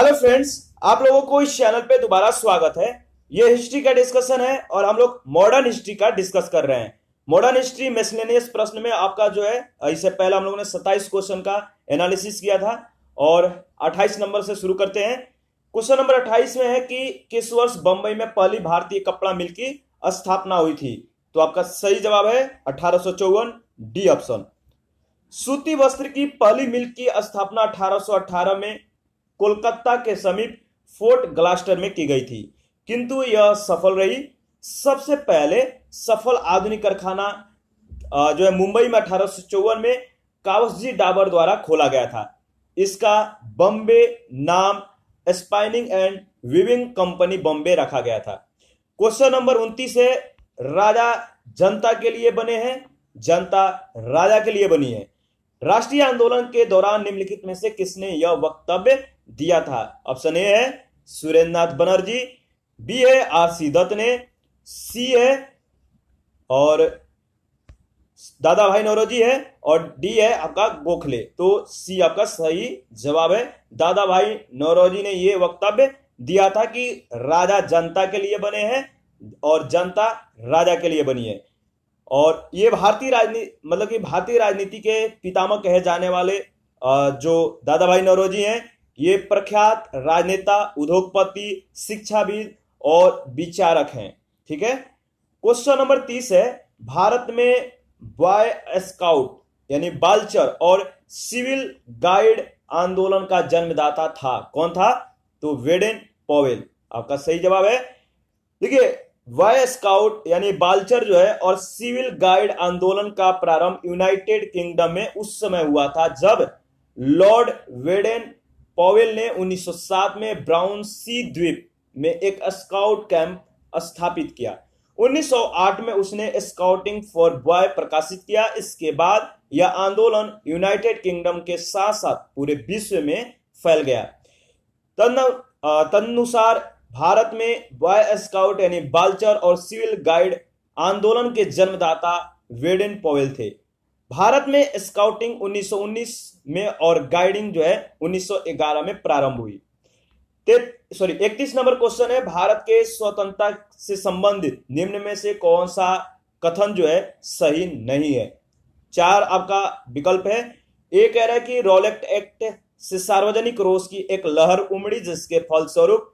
hello friends आप लोगों को इस चैनल पे दोबारा स्वागत है ये हिस्ट्री का डिस्कशन है और हम लोग मॉडर्न हिस्ट्री का डिस्कस कर रहे हैं मॉडर्न हिस्ट्री मेसलेनियस प्रश्न में आपका जो है इससे पहले हम लोगों ने 27 क्वेश्चन का एनालिसिस किया था और 28 नंबर से शुरू करते हैं क्वेश्चन नंबर 28 में है कि किस वर्ष बंबई में पहली भारतीय कपड़ा मिल की स्थापना हुई थी तो आपका सही जवाब है अठारह डी ऑप्शन सूती वस्त्र की पहली मिल की स्थापना 1818 में कोलकाता के समीप फोर्ट ग्लास्टर में की गई थी किंतु यह सफल रही सबसे पहले सफल आधुनिक कारखाना जो है मुंबई में अठारह में कावसजी डाबर द्वारा खोला गया था इसका बम्बे नाम spinning and weaving company Bombay रखा गया था क्वेश्चन नंबर उन्तीस है राजा जनता के लिए बने हैं जनता राजा के लिए बनी है राष्ट्रीय आंदोलन के दौरान निम्नलिखित में से किसने यह वक्तव्य दिया था ऑप्शन ए है सुरेंद्र नाथ बनर्जी बी है आर सी दत्त ने सी है और दादा भाई नौरोजी है और डी है आपका गोखले तो सी आपका सही जवाब है दादा भाई नौरोजी ने यह वक्तव्य दिया था कि राजा जनता के लिए बने हैं और जनता राजा के लिए बनी है और ये भारतीय राजनीति मतलब कि भारतीय राजनीति के पितामह कहे जाने वाले जो दादा भाई नौरोजी हैं ये प्रख्यात राजनेता उद्योगपति शिक्षाविद और विचारक हैं ठीक है क्वेश्चन नंबर तीस है भारत में बॉय स्काउट यानी बालचर और सिविल गाइड आंदोलन का जन्मदाता था कौन था तो वेडेन पॉवेल आपका सही जवाब है देखिए वाय स्काउट यानी बालचर जो है और सिविल गाइड आंदोलन का प्रारंभ यूनाइटेड किंगडम में उस समय हुआ था जब लॉर्ड वेडेन पॉवेल ने 1907 में ब्राउन सी द्वीप में एक स्काउट कैंप स्थापित किया 1908 में उसने स्काउटिंग फॉर बॉय प्रकाशित किया इसके बाद यह आंदोलन यूनाइटेड किंगडम के साथ साथ पूरे विश्व में फैल गया तदनुसार भारत में बॉय स्काउट यानी बालचर और सिविल गाइड आंदोलन के जन्मदाता वेडन पॉवेल थे भारत में स्काउटिंग 1919 में और गाइडिंग जो है 1911 में प्रारंभ हुई सॉरी इकतीस नंबर क्वेश्चन है भारत के स्वतंत्रता से संबंधित निम्न में से कौन सा कथन जो है सही नहीं है चार आपका विकल्प है ए कह रहा है कि रोलेक्ट एक्ट से सार्वजनिक रोष की एक लहर उमड़ी जिसके फलस्वरूप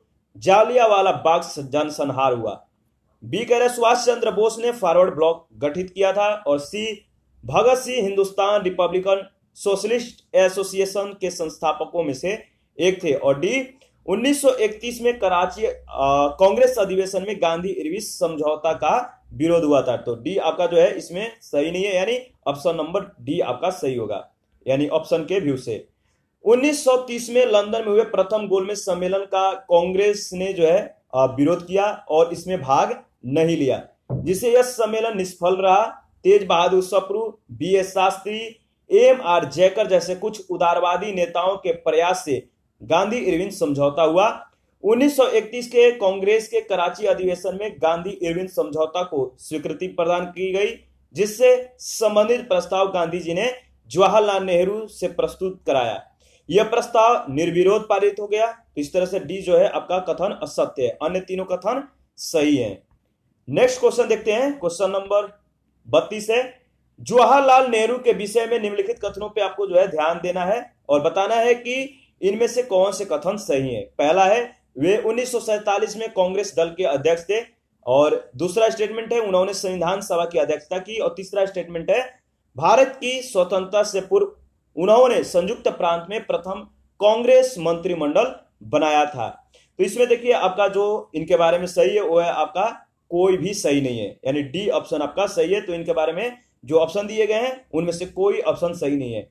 जालिया वाला बाग जनसंहार हुआ बी कह रहे सुभाष चंद्र बोस ने फॉरवर्ड ब्लॉक गठित किया था और C Bhagat Singh Hindustan Republican Socialist Association के संस्थापकों में से एक थे और डी 1931 में कराची कांग्रेस अधिवेशन में गांधी इरविस समझौता का विरोध हुआ था तो डी आपका जो है इसमें सही नहीं है यानी ऑप्शन नंबर डी आपका सही होगा यानी ऑप्शन के व्यू से 1930 में लंदन में हुए प्रथम गोलमेज सम्मेलन का कांग्रेस ने जो है विरोध किया और इसमें भाग नहीं लिया जिसे यह सम्मेलन निष्फल रहा Tej Bahadur Sapru B S Shastri M R Jayakar जैसे कुछ उदारवादी नेताओं के प्रयास से गांधी इरविन समझौता हुआ 1931 के कांग्रेस के कराची अधिवेशन में गांधी इरविन समझौता को स्वीकृति प्रदान की गई जिससे संबंधित प्रस्ताव गांधी जी ने जवाहरलाल नेहरू से प्रस्तुत कराया यह प्रस्ताव निर्विरोध पारित हो गया तो इस तरह से डी जो है आपका कथन असत्य है अन्य तीनों कथन सही है नेक्स्ट क्वेश्चन देखते हैं क्वेश्चन नंबर बत्तीस है जवाहरलाल नेहरू के विषय में निम्नलिखित कथनों पे आपको जो है ध्यान देना है और बताना है कि इनमें से कौन से कथन सही है पहला है वे उन्नीस में कांग्रेस दल के अध्यक्ष थे और दूसरा स्टेटमेंट है उन्होंने संविधान सभा की अध्यक्षता की और तीसरा स्टेटमेंट है भारत की स्वतंत्रता से पूर्व उन्होंने संयुक्त प्रांत में प्रथम कांग्रेस मंत्रिमंडल बनाया था तो इसमें देखिए आपका जो इनके बारे में सही है वो है आपका कोई भी सही नहीं है यानी डी ऑप्शन आपका सही है तो इनके बारे में जो ऑप्शन दिए गए हैं उनमें से कोई ऑप्शन सही नहीं है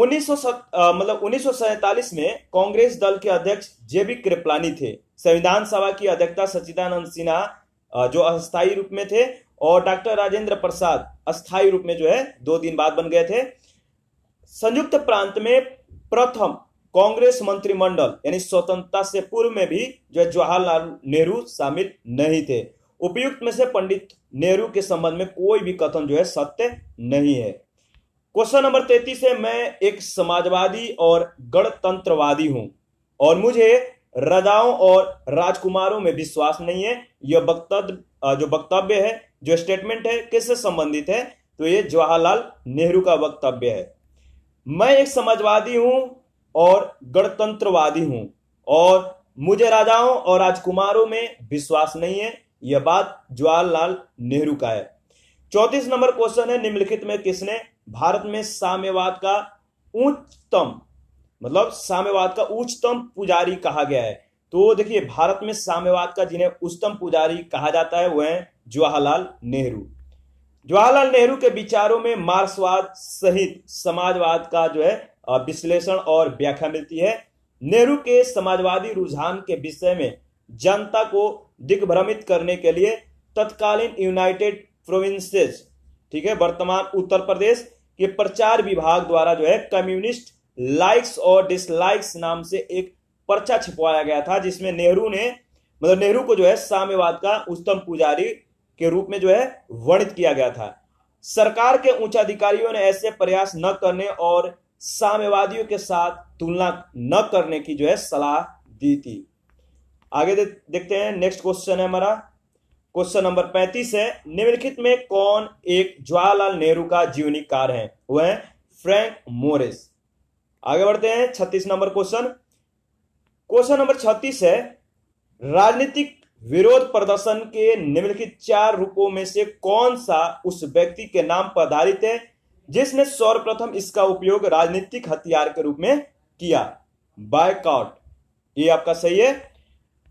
उन्नीस मतलब उन्नीस में कांग्रेस दल के अध्यक्ष जेबी कृपलानी थे संविधान सभा की अध्यक्षता सचिदानंद सिन्हा जो अस्थायी रूप में थे और डॉक्टर राजेंद्र प्रसाद अस्थायी रूप में जो है दो दिन बाद बन गए थे संयुक्त प्रांत में प्रथम कांग्रेस मंत्रिमंडल यानी स्वतंत्रता से पूर्व में भी जो है जवाहरलाल नेहरू शामिल नहीं थे उपयुक्त में से पंडित नेहरू के संबंध में कोई भी कथन जो है सत्य नहीं है क्वेश्चन नंबर तैतीस है मैं एक समाजवादी और गणतंत्रवादी हूं और मुझे राजाओं और राजकुमारों में विश्वास नहीं है यह वक्तव्य जो वक्तव्य है जो स्टेटमेंट है किससे संबंधित है तो यह जवाहरलाल नेहरू का वक्तव्य है मैं एक समाजवादी हूं और गणतंत्रवादी हूं और मुझे राजाओं और राजकुमारों में विश्वास नहीं है यह बात जवाहरलाल नेहरू का है चौतीस नंबर क्वेश्चन है निम्नलिखित में किसने भारत में साम्यवाद का उच्चतम मतलब साम्यवाद का उच्चतम पुजारी कहा गया है तो देखिए भारत में साम्यवाद का जिन्हें उच्चतम पुजारी कहा जाता है वह है जवाहरलाल नेहरू जवाहरलाल नेहरू के विचारों में मार्क्सवाद सहित समाजवाद का जो है विश्लेषण और व्याख्या मिलती है नेहरू के समाजवादी रुझान के विषय में जनता को दिग्भ्रमित करने के लिए तत्कालीन यूनाइटेड प्रोविंसेस ठीक है वर्तमान उत्तर प्रदेश के प्रचार विभाग द्वारा जो है कम्युनिस्ट लाइक्स और डिसलाइक्स नाम से एक पर्चा छिपवाया गया था जिसमें नेहरू ने मतलब नेहरू को जो है साम्यवाद का उत्तम पुजारी के रूप में जो है वर्णित किया गया था सरकार के उच्चाधिकारियों ने ऐसे प्रयास न करने और साम्यवादियों के साथ तुलना न करने की जो है सलाह दी थी आगे दे, देखते हैं नेक्स्ट क्वेश्चन है हमारा क्वेश्चन नंबर पैंतीस है निम्नलिखित में कौन एक जवाहरलाल नेहरू का जीवनीकार है वह है फ्रैंक मोरिस आगे बढ़ते हैं छत्तीस नंबर क्वेश्चन क्वेश्चन नंबर छत्तीस है राजनीतिक विरोध प्रदर्शन के निम्नलिखित चार रूपों में से कौन सा उस व्यक्ति के नाम पर आधारित है जिसने सर्वप्रथम इसका उपयोग राजनीतिक हथियार के रूप में किया बायकॉट ये आपका सही है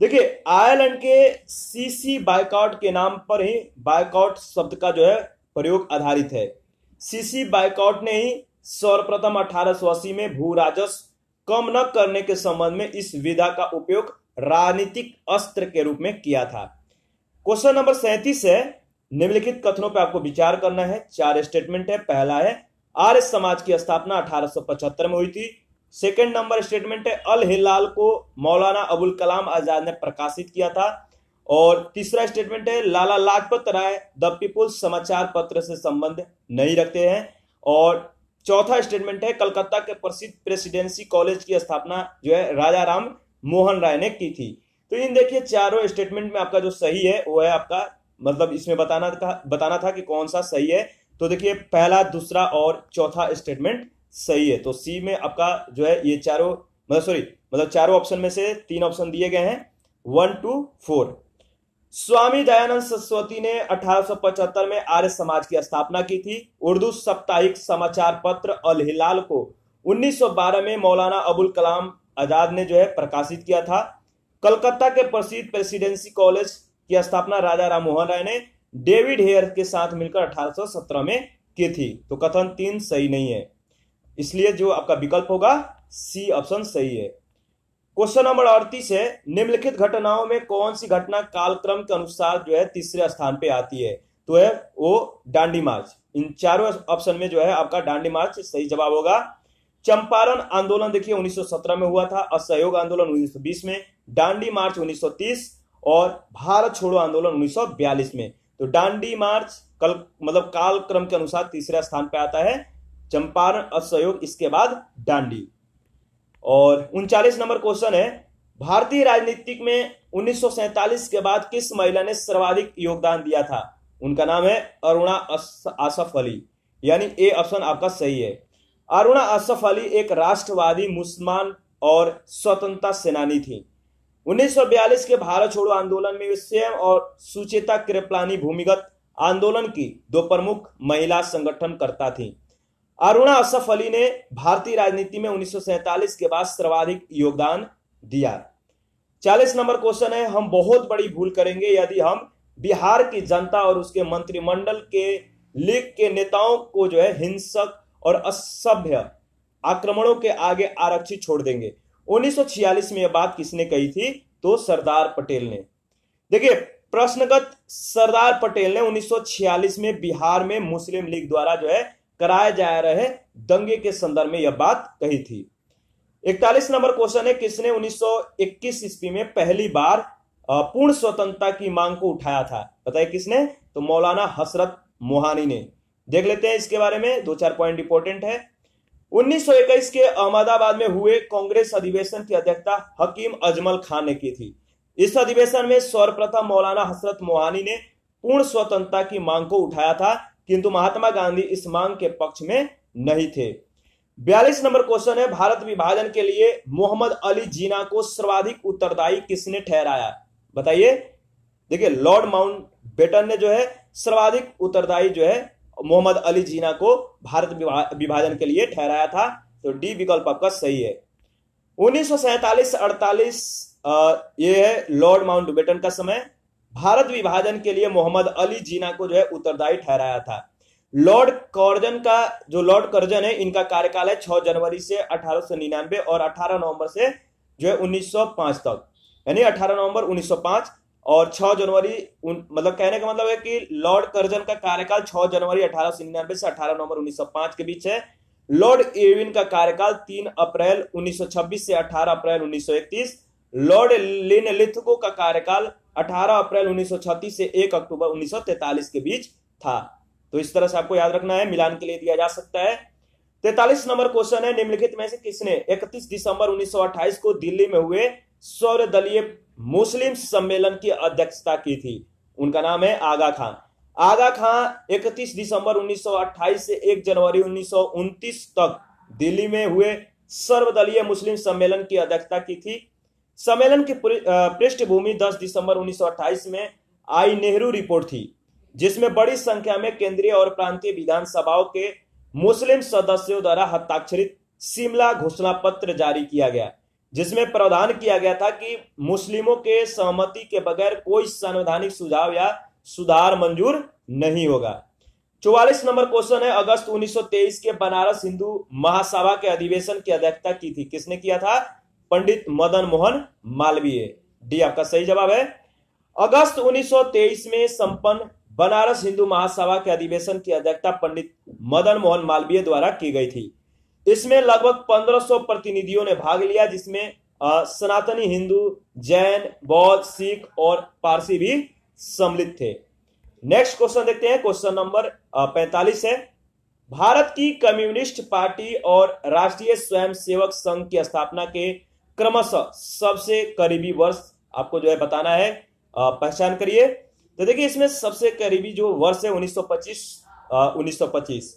देखिए आयरलैंड के सीसी बायकॉट के नाम पर ही बायकॉट शब्द का जो है प्रयोग आधारित है सीसी बायकॉट ने ही सर्वप्रथम अठारह में भू राजस्व कम न करने के संबंध में इस विधा का उपयोग राजनीतिक अस्त्र के रूप में किया था क्वेश्चन नंबर सैंतीस है निम्नलिखित कथनों पर आपको विचार करना है चार स्टेटमेंट है पहला है आर्य समाज की स्थापना पचहत्तर में हुई थी सेकेंड नंबर स्टेटमेंट है अल हिलाल को मौलाना अबुल कलाम आजाद ने प्रकाशित किया था और तीसरा स्टेटमेंट है लाला लाजपत राय द पीपुल्स समाचार पत्र से संबंध नहीं रखते हैं और चौथा स्टेटमेंट है कलकत्ता के प्रसिद्ध प्रेसिडेंसी कॉलेज की स्थापना जो है राजा राम मोहन राय ने की थी तो इन देखिए चारों स्टेटमेंट में आपका जो सही है वो है आपका मतलब इसमें बताना था बताना था कि कौन सा सही है तो देखिए पहला दूसरा और चौथा स्टेटमेंट सही है तो सी में आपका जो है ये चारों मतलब सॉरी मतलब चारों ऑप्शन में से तीन ऑप्शन दिए गए हैं one two four Swami Dayanand Saraswati ने 1875 में आर्य समाज की स्थापना की थी उर्दू साप्ताहिक समाचार पत्र अल हिलाल को 1912 में मौलाना अबुल कलाम आजाद ने जो है प्रकाशित किया था कलकत्ता के प्रसिद्ध प्रेसिडेंसी कॉलेज की स्थापना राजा राम मोहन राय ने डेविड हेयर के साथ मिलकर 1817 में की थी तो कथन तीन सही नहीं है इसलिए जो आपका विकल्प होगा सी ऑप्शन सही है क्वेश्चन नंबर अड़तीस है निम्नलिखित घटनाओं में कौन सी घटना कालक्रम के अनुसार जो है तीसरे स्थान पे आती है तो है वो डांडी मार्च इन चारों ऑप्शन में जो है आपका डांडी मार्च सही जवाब होगा चंपारण आंदोलन देखिए 1917 में हुआ था असहयोग आंदोलन 1920 में डांडी मार्च 1930 और भारत छोड़ो आंदोलन 1942 में तो डांडी मार्च कल मतलब कालक्रम के अनुसार तीसरा स्थान पर आता है चंपारण असहयोग इसके बाद डांडी और उनचालीस नंबर क्वेश्चन है भारतीय राजनीतिक में उन्नीस के बाद किस महिला ने सर्वाधिक योगदान दिया था उनका नाम है अरुणा आसफ अली यानी ए ऑप्शन आपका सही है अरुणा आसफ अली एक राष्ट्रवादी मुसलमान और स्वतंत्रता सेनानी थी 1942 के भारत छोड़ो आंदोलन में स्वयं और सुचेता कृपलानी भूमिगत आंदोलन की दो प्रमुख महिला संगठन करता थी अरुणा असफ अली ने भारतीय राजनीति में उन्नीस के बाद सर्वाधिक योगदान दिया चालीस नंबर क्वेश्चन है हम बहुत बड़ी भूल करेंगे यदि हम बिहार की जनता और उसके मंत्रिमंडल के लीग के नेताओं को जो है हिंसक और असभ्य आक्रमणों के आगे आरक्षित छोड़ देंगे 1946 में यह बात किसने कही थी तो सरदार पटेल ने देखिए प्रश्नगत सरदार पटेल ने 1946 में बिहार में मुस्लिम लीग द्वारा जो है कराए जा रहे दंगे के संदर्भ में यह बात कही थी इकतालीस नंबर क्वेश्चन है किसने 1921 ईस्वी में पहली बार पूर्ण स्वतंत्रता की मांग को उठाया था बताइए किसने तो मौलाना हसरत मोहानी ने देख लेते हैं इसके बारे में दो चार पॉइंट इंपोर्टेंट है 1921 के अहमदाबाद में हुए कांग्रेस अधिवेशन की अध्यक्षता हकीम अजमल खान ने की थी इस अधिवेशन में सर्वप्रथम मौलाना हसरत मोहानी ने पूर्ण स्वतंत्रता की मांग को उठाया था किंतु महात्मा गांधी इस मांग के पक्ष में नहीं थे बयालीस नंबर क्वेश्चन है भारत विभाजन के लिए मोहम्मद अली जीना को सर्वाधिक उत्तरदायी किसने ठहराया बताइए देखिए लॉर्ड माउंट बेटन ने जो है सर्वाधिक उत्तरदायी जो है मोहम्मद अली जीना को भारत विभाजन के लिए ठहराया था तो डी विकल्प आपका सही है उन्नीस सौ अड़तालीस ये है लॉर्ड माउंट बेटन का समय भारत विभाजन के लिए मोहम्मद अली जीना को जो है उत्तरदायी ठहराया था लॉर्ड कॉर्जन का जो लॉर्ड कर्जन है इनका कार्यकाल है 6 जनवरी से अठारह और 18 नवंबर से जो है 1905 तक यानी 18 नवंबर 1905 और 6 जनवरी मतलब कहने का मतलब है कि लॉर्ड कर्जन का कार्यकाल 6 जनवरी अठारह से 18 नवंबर 1905 के बीच है लॉर्ड एविन का कार्यकाल 3 अप्रैल 1926 से 18 अप्रैल 1931 लॉर्ड लिन लिथगो का कार्यकाल 18 अप्रैल 1936 से 1 अक्टूबर 1943 के बीच था तो इस तरह से आपको याद रखना है मिलान के लिए दिया जा सकता है तैतालीस नंबर क्वेश्चन है निम्नलिखित में से किसने 31 दिसंबर 1928 को दिल्ली में हुए सौर दलीय मुस्लिम सम्मेलन की अध्यक्षता की थी उनका नाम है आगा खान आगा खान 31 दिसंबर 1928 से 1 जनवरी 1929 तक दिल्ली में हुए सर्वदलीय मुस्लिम सम्मेलन की अध्यक्षता की थी सम्मेलन की पृष्ठभूमि 10 दिसंबर 1928 में आई नेहरू रिपोर्ट थी जिसमें बड़ी संख्या में केंद्रीय और प्रांतीय विधानसभाओं के मुस्लिम सदस्यों द्वारा हस्ताक्षरित शिमला घोषणा पत्र जारी किया गया जिसमें प्रावधान किया गया था कि मुस्लिमों के सहमति के बगैर कोई संवैधानिक सुझाव या सुधार मंजूर नहीं होगा चौवालीस नंबर क्वेश्चन है अगस्त 1923 के बनारस हिंदू महासभा के अधिवेशन की अध्यक्षता की थी किसने किया था पंडित मदन मोहन मालवीय डी आपका सही जवाब है अगस्त 1923 में संपन्न बनारस हिंदू महासभा के अधिवेशन की अध्यक्षता पंडित मदन मोहन मालवीय द्वारा की गई थी इसमें लगभग 1500 प्रतिनिधियों ने भाग लिया जिसमें सनातनी हिंदू जैन बौद्ध सिख और पारसी भी सम्मिलित थे नेक्स्ट क्वेश्चन देखते हैं क्वेश्चन नंबर 45 है भारत की कम्युनिस्ट पार्टी और राष्ट्रीय स्वयंसेवक संघ की स्थापना के क्रमशः सबसे करीबी वर्ष आपको जो है बताना है पहचान करिए तो देखिए इसमें सबसे करीबी जो वर्ष है 1925 1925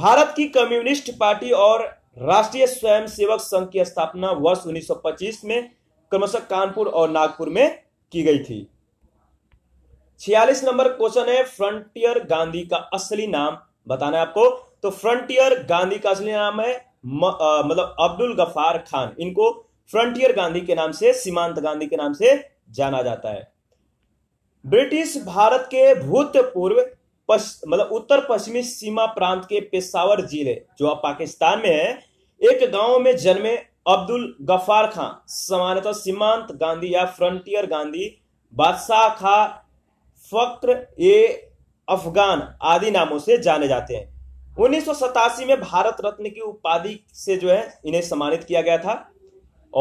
भारत की कम्युनिस्ट पार्टी और राष्ट्रीय स्वयंसेवक संघ की स्थापना वर्ष 1925 में क्रमशः कानपुर और नागपुर में की गई थी छियालीस नंबर क्वेश्चन है फ्रंटियर गांधी का असली नाम बताना है आपको तो फ्रंटियर गांधी का असली नाम है मतलब अब्दुल गफार खान इनको फ्रंटियर गांधी के नाम से सीमांत गांधी के नाम से जाना जाता है ब्रिटिश भारत के भूतपूर्व मतलब उत्तर पश्चिमी सीमा प्रांत के पेशावर जिले जो अब पाकिस्तान में है एक गांव में जन्मे अब्दुल गफार खान सामान्यतः सीमांत गांधी या फ्रंटियर गांधी बादशाह खा फक्र ए अफगान आदि नामों से जाने जाते हैं उन्नीस में भारत रत्न की उपाधि से जो है इन्हें सम्मानित किया गया था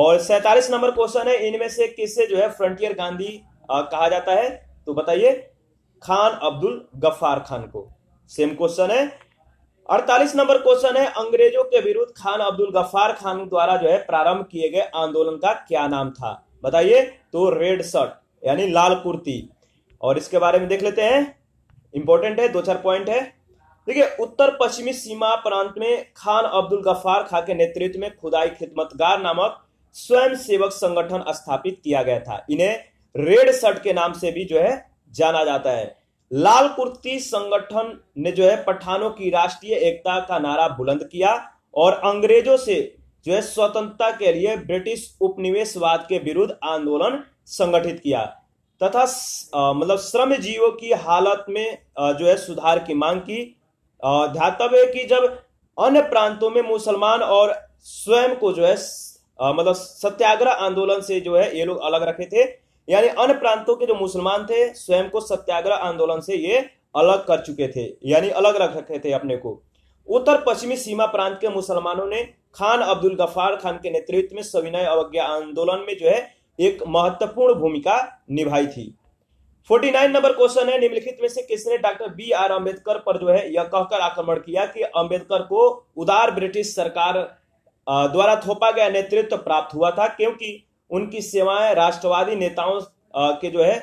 और सैतालीस नंबर क्वेश्चन है इनमें से किससे जो है फ्रंटियर गांधी कहा जाता है तो बताइए खान अब्दुल गफ्फार खान को सेम क्वेश्चन है अड़तालीस नंबर क्वेश्चन है अंग्रेजों के विरुद्ध खान अब्दुल गफ्फार खान द्वारा जो है प्रारंभ किए गए आंदोलन का क्या नाम था बताइए तो रेड शर्ट यानी लाल कुर्ती और इसके बारे में देख लेते हैं इंपॉर्टेंट है दो चार पॉइंट है देखिए उत्तर पश्चिमी सीमा प्रांत में खान अब्दुल गफार खा के नेतृत्व में खुदाई खिदमतगार नामक स्वयं सेवक संगठन स्थापित किया गया था इन्हें रेड शर्ट के नाम से भी जो है जाना जाता है लाल कुर्ती संगठन ने जो है पठानों की राष्ट्रीय एकता का नारा बुलंद किया और अंग्रेजों से जो है स्वतंत्रता के लिए ब्रिटिश उपनिवेशवाद के विरुद्ध आंदोलन संगठित किया तथा मतलब श्रम जीवों की हालत में जो है सुधार की मांग की ध्यातव्य कि जब अन्य प्रांतों में मुसलमान और स्वयं को जो है मतलब सत्याग्रह आंदोलन से जो है ये लोग अलग रखे थे यानी अन्य प्रांतों के जो मुसलमान थे स्वयं को सत्याग्रह आंदोलन से ये अलग कर चुके थे यानी अलग रख रखे थे अपने को उत्तर पश्चिमी सीमा प्रांत के मुसलमानों ने खान अब्दुल गफार खान के नेतृत्व में सविनय अवज्ञा आंदोलन में जो है एक महत्वपूर्ण भूमिका निभाई थी फोर्टी नाइन नंबर क्वेश्चन है निम्नलिखित में से किसने डॉक्टर बी आर अंबेडकर पर जो है यह कहकर आक्रमण किया कि अंबेडकर को उदार ब्रिटिश सरकार द्वारा थोपा गया नेतृत्व प्राप्त हुआ था क्योंकि उनकी सेवाएं राष्ट्रवादी नेताओं के जो है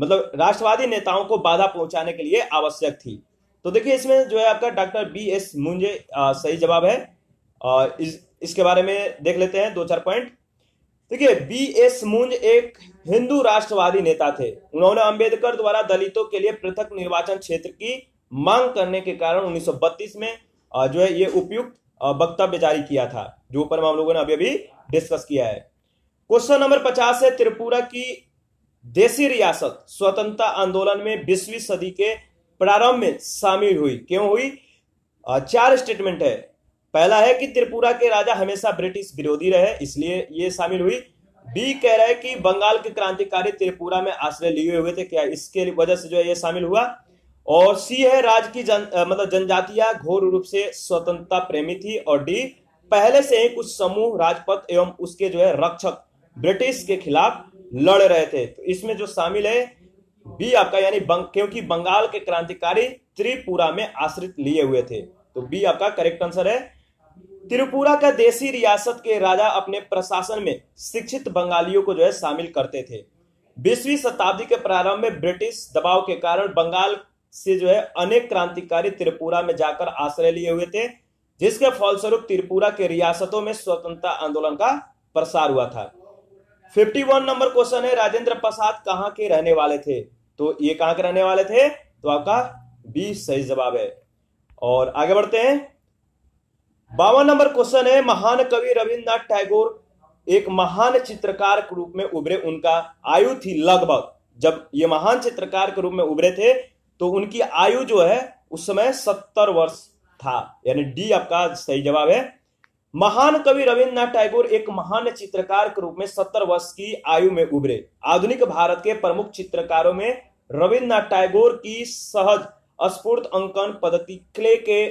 मतलब राष्ट्रवादी नेताओं को बाधा पहुंचाने के लिए आवश्यक थी तो देखिए इसमें जो है आपका डॉक्टर बी एस मुंजे सही जवाब है और इस, इसके बारे में देख लेते हैं दो चार पॉइंट देखिए बी एस मुंज एक हिंदू राष्ट्रवादी नेता थे उन्होंने अंबेडकर द्वारा दलितों के लिए पृथक निर्वाचन क्षेत्र की मांग करने के कारण 1932 में जो है ये उपयुक्त वक्तव्य जारी किया था जो ऊपर हम लोगों ने अभी अभी डिस्कस किया है क्वेश्चन नंबर पचास है त्रिपुरा की देसी रियासत स्वतंत्रता आंदोलन में बीसवीं सदी के प्रारंभ में शामिल हुई क्यों हुई चार स्टेटमेंट है पहला है कि त्रिपुरा के राजा हमेशा ब्रिटिश विरोधी रहे इसलिए ये शामिल हुई बी कह रहा है कि बंगाल के क्रांतिकारी त्रिपुरा में आश्रय लिए हुए थे क्या इसके वजह से जो है ये शामिल हुआ और सी है राज्य की जन मतलब जनजातियां घोर रूप से स्वतंत्रता प्रेमी थी और डी पहले से ही कुछ समूह राजपथ एवं उसके जो है रक्षक ब्रिटिश के खिलाफ लड़ रहे थे तो इसमें जो शामिल है बी आपका यानी क्योंकि बंगाल के क्रांतिकारी त्रिपुरा में आश्रित लिए हुए थे तो बी आपका करेक्ट आंसर है त्रिपुरा का देसी रियासत के राजा अपने प्रशासन में शिक्षित बंगालियों को जो है शामिल करते थे बीसवीं शताब्दी के प्रारंभ में ब्रिटिश दबाव के कारण बंगाल से जो है अनेक क्रांतिकारी त्रिपुरा में जाकर आश्रय लिए हुए थे जिसके फलस्वरूप त्रिपुरा के रियासतों में स्वतंत्रता आंदोलन का प्रसार हुआ था 51 नंबर क्वेश्चन है राजेंद्र प्रसाद कहाँ के रहने वाले थे तो ये कहाँ के रहने वाले थे तो आपका बी सही जवाब है और आगे बढ़ते हैं बावन नंबर क्वेश्चन है महान कवि रविन्द्रनाथ टैगोर एक महान चित्रकार के रूप में उभरे उनका आयु थी लगभग जब ये महान चित्रकार के रूप में उभरे थे तो उनकी आयु जो है उस समय सत्तर वर्ष था यानी डी आपका सही जवाब है महान कवि रविन्द्रनाथ टैगोर एक महान चित्रकार के रूप में सत्तर वर्ष की आयु में उभरे आधुनिक भारत के प्रमुख चित्रकारों में रविन्द्रनाथ टैगोर की सहज स्फूर्त अंकन पद्धति क्ले के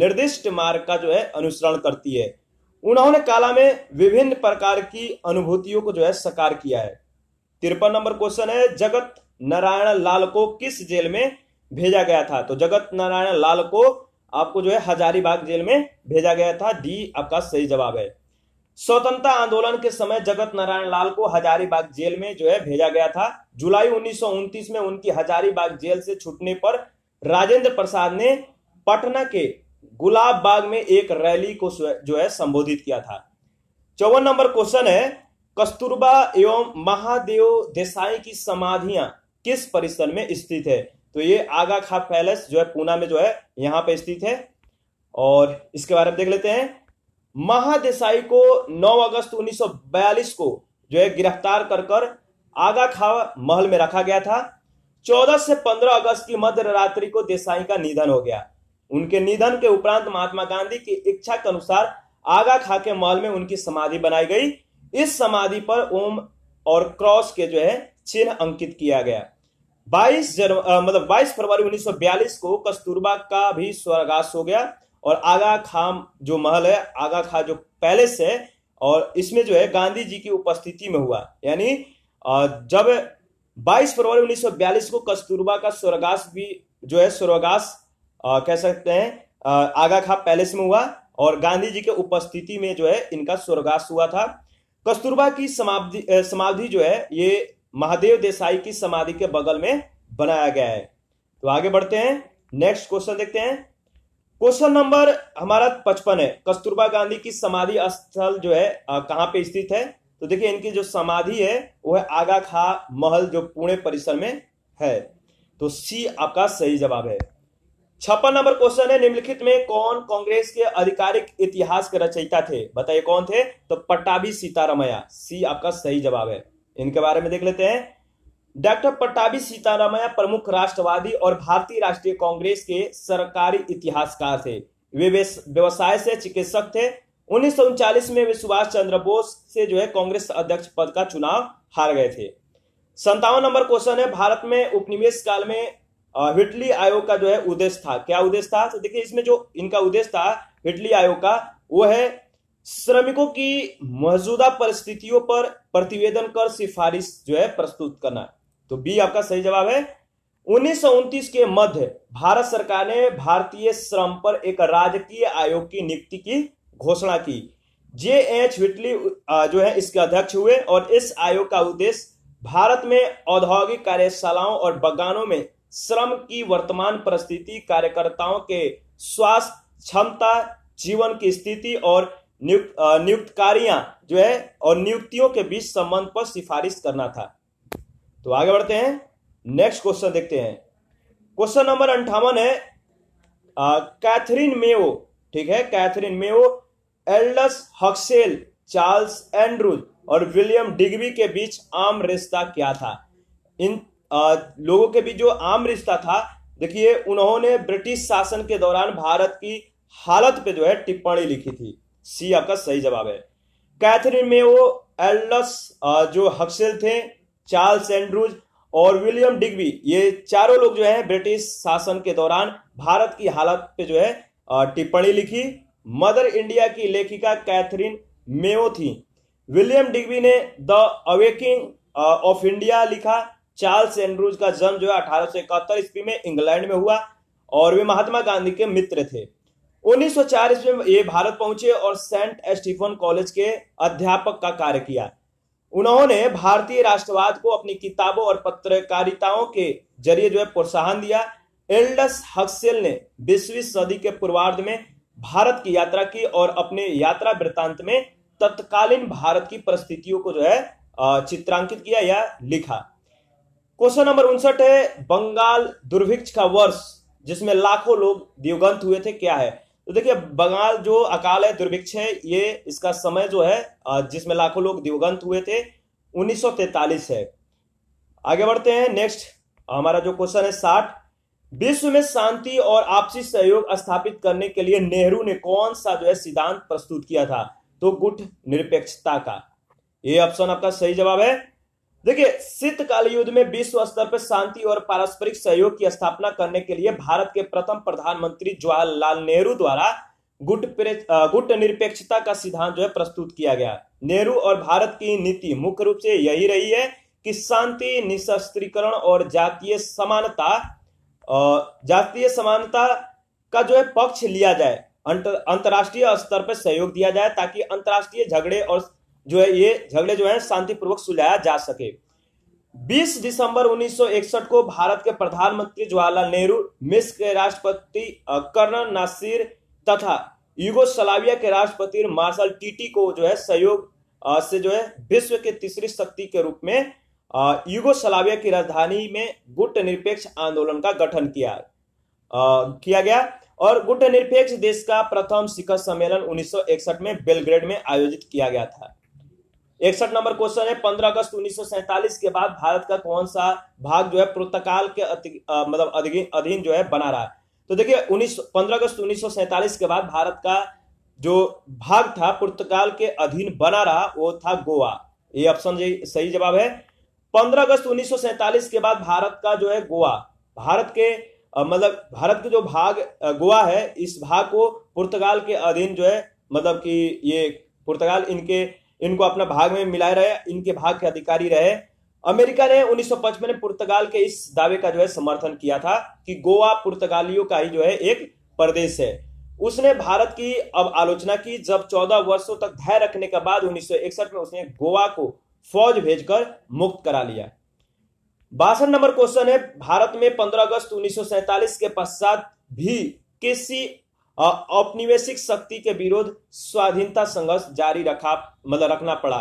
निर्दिष्ट मार्ग का जो है अनुसरण करती है उन्होंने काला में विभिन्न प्रकार की अनुभूतियों को जो है साकार किया है तिरपन नंबर क्वेश्चन है जगत नारायण लाल को किस जेल में भेजा गया था तो जगत नारायण लाल को आपको जो है हजारीबाग जेल में भेजा गया था डी आपका सही जवाब है स्वतंत्रता आंदोलन के समय जगत नारायण लाल को हजारीबाग जेल में जो है भेजा गया था जुलाई उन्नीस में उनकी हजारीबाग जेल से छुटने पर राजेंद्र प्रसाद ने पटना के गुलाब बाग में एक रैली को जो है संबोधित किया था चौवन नंबर क्वेश्चन है कस्तूरबा एवं महादेव देसाई की समाधियां किस परिसर में स्थित है तो ये आगा खा पैलेस जो है पूना में जो है यहां पे स्थित है और इसके बारे में देख लेते हैं महादेसाई को 9 अगस्त 1942 को जो है गिरफ्तार कर कर आगा खा महल में रखा गया था 14 से 15 अगस्त की मध्य रात्रि को देसाई का निधन हो गया उनके निधन के उपरांत महात्मा गांधी की इच्छा के अनुसार आगा खा के मॉल में उनकी समाधि बनाई गई इस समाधि पर ओम और क्रॉस के जो है चिन्ह अंकित किया गया 22 जन मतलब 22 फरवरी 1942 को कस्तूरबा का भी स्वर्गास हो गया और आगा खा जो महल है आगा खा जो पैलेस है और इसमें जो है गांधी जी की उपस्थिति में हुआ यानी जब 22 फरवरी 1942 को कस्तूरबा का स्वर्गास भी जो है स्वर्गास आ, कह सकते हैं आगा खा पैलेस में हुआ और गांधी जी के उपस्थिति में जो है इनका स्वर्गास हुआ था कस्तूरबा की समाधि समाधि जो है ये महादेव देसाई की समाधि के बगल में बनाया गया है तो आगे बढ़ते हैं नेक्स्ट क्वेश्चन देखते हैं क्वेश्चन नंबर हमारा पचपन है कस्तूरबा गांधी की समाधि स्थल जो है कहाँ पे स्थित है तो देखिए इनकी जो समाधि है वो है आगा खा महल जो पुणे परिसर में है तो सी आपका सही जवाब है छप्पन नंबर क्वेश्चन है निम्नलिखित में कौन कांग्रेस के आधिकारिक इतिहास के रचयिता थे बताइए कौन थे तो पट्टाभी सीतारमैया सी आपका सही जवाब है इनके बारे में देख लेते हैं डॉक्टर पट्टाभी सीतारामैया प्रमुख राष्ट्रवादी और भारतीय राष्ट्रीय कांग्रेस के सरकारी इतिहासकार थे वे व्यवसाय से चिकित्सक थे उन्नीस में वे सुभाष चंद्र बोस से जो है कांग्रेस अध्यक्ष पद का चुनाव हार गए थे संतावन नंबर क्वेश्चन है भारत में उपनिवेश काल में हिटली आयोग का जो है उद्देश्य था क्या उद्देश्य था तो देखिए इसमें जो इनका उद्देश्य था हिटली आयोग का वो है श्रमिकों की मौजूदा परिस्थितियों पर प्रतिवेदन कर सिफारिश जो है प्रस्तुत करना तो बी आपका सही जवाब है उन्नीस के मध्य भारत सरकार ने भारतीय श्रम पर एक राजकीय आयोग की नियुक्ति की घोषणा की जे एच विटली जो है इसके अध्यक्ष हुए और इस आयोग का उद्देश्य भारत में औद्योगिक कार्यशालाओं और बगानों में श्रम की वर्तमान परिस्थिति कार्यकर्ताओं के स्वास्थ्य क्षमता जीवन की स्थिति और नियुक्त नियुक्तकारियां जो है और नियुक्तियों के बीच संबंध पर सिफारिश करना था तो आगे बढ़ते हैं नेक्स्ट क्वेश्चन देखते हैं क्वेश्चन नंबर अंठावन है कैथरीन मेओ ठीक है Katherine Mayo Aldous Huxley Charles Andrews और विलियम डिग्बी के बीच आम रिश्ता क्या था इन लोगों के बीच जो आम रिश्ता था देखिए उन्होंने ब्रिटिश शासन के दौरान भारत की हालत पे जो है टिप्पणी लिखी थी सी आपका सही जवाब है कैथरीन में वो एल्डस जो हक्सेल थे चार्ल्स एंड्रूज और विलियम डिग्बी ये चारों लोग जो है ब्रिटिश शासन के दौरान भारत की हालत पे जो है टिप्पणी लिखी मदर इंडिया की लेखिका कैथरीन मेयो थी विलियम डिग्बी ने द अवेकिंग ऑफ इंडिया लिखा चार्ल्स एंड्रूज का जन्म जो है अठारह सौ इकहत्तर ईस्वी में इंग्लैंड में हुआ और वे महात्मा गांधी के मित्र थे चार ईस्वी में ये भारत पहुंचे और सेंट स्टीफन कॉलेज के अध्यापक का कार्य किया उन्होंने भारतीय राष्ट्रवाद को अपनी किताबों और पत्रकारिताओं के जरिए जो है प्रोत्साहन दिया एल्डस हक्सेल ने बीसवीं सदी के पूर्वार्ध में भारत की यात्रा की और अपने यात्रा वृत्तांत में तत्कालीन भारत की परिस्थितियों को जो है चित्रांकित किया या लिखा क्वेश्चन नंबर उनसठ है बंगाल दुर्भिक्ष का वर्ष जिसमें लाखों लोग दिवगंत हुए थे क्या है तो देखिए बंगाल जो अकाल है दुर्भिक्ष है ये इसका समय जो है जिसमें लाखों लोग दिवगंत हुए थे 1943 है आगे बढ़ते हैं नेक्स्ट हमारा जो क्वेश्चन है साठ विश्व में शांति और आपसी सहयोग स्थापित करने के लिए नेहरू ने कौन सा जो है सिद्धांत प्रस्तुत किया था तो गुट निरपेक्षता का ये ऑप्शन आपका सही जवाब है देखिए शीतकाल युद्ध में विश्व स्तर पर शांति और पारस्परिक सहयोग की स्थापना करने के लिए भारत के प्रथम प्रधानमंत्री जवाहरलाल नेहरू द्वारा गुट गुट निरपेक्षता का सिद्धांत जो है प्रस्तुत किया गया नेहरू और भारत की नीति मुख्य रूप से यही रही है कि शांति निशस्त्रीकरण और जातीय समानता जातीय समानता का जो है पक्ष लिया जाए अंतर्राष्ट्रीय स्तर पर सहयोग दिया जाए ताकि अंतर्राष्ट्रीय झगड़े और जो है ये झगड़े जो है शांतिपूर्वक सुलझाया जा सके 20 दिसंबर 1961 को भारत के प्रधानमंत्री जवाहरलाल नेहरू मिस्र के राष्ट्रपति कर्नल नासिर तथा युगोसलाविया के राष्ट्रपति मार्शल टीटी को जो है सहयोग से जो है विश्व के तीसरी शक्ति के रूप में युगोसलाविया की राजधानी में गुट निरपेक्ष आंदोलन का गठन किया किया गया और गुट निरपेक्ष देश का प्रथम शिखर सम्मेलन 1961 में बेलग्रेड में आयोजित किया गया था इकसठ नंबर क्वेश्चन है पंद्रह अगस्त उन्नीस के बाद भारत का कौन सा भाग जो है पुर्तकाल के मतलब अधीन जो है बना रहा है तो देखिए उन्नीस पंद्रह अगस्त उन्नीस के बाद भारत का जो भाग था पुर्तगाल के अधीन बना रहा वो था गोवा ये ऑप्शन सही जवाब है पंद्रह अगस्त उन्नीस के बाद भारत का जो है गोवा भारत के मतलब भारत के जो भाग गोवा है इस भाग को पुर्तगाल के अधीन जो है मतलब कि ये पुर्तगाल इनके इनको अपना भाग में मिलाए रहे इनके भाग के अधिकारी रहे अमेरिका ने 1955 में पुर्तगाल के इस दावे का जो है समर्थन किया था कि गोवा पुर्तगालियों का ही जो है एक प्रदेश है उसने भारत की अब आलोचना की जब 14 वर्षों तक धैर्य रखने के बाद 1961 में उसने गोवा को फौज भेजकर मुक्त करा लिया बासठ नंबर क्वेश्चन है भारत में 15 अगस्त 1947 के पश्चात भी किसी औपनिवेशिक शक्ति के विरोध स्वाधीनता संघर्ष जारी रखा मतलब रखना पड़ा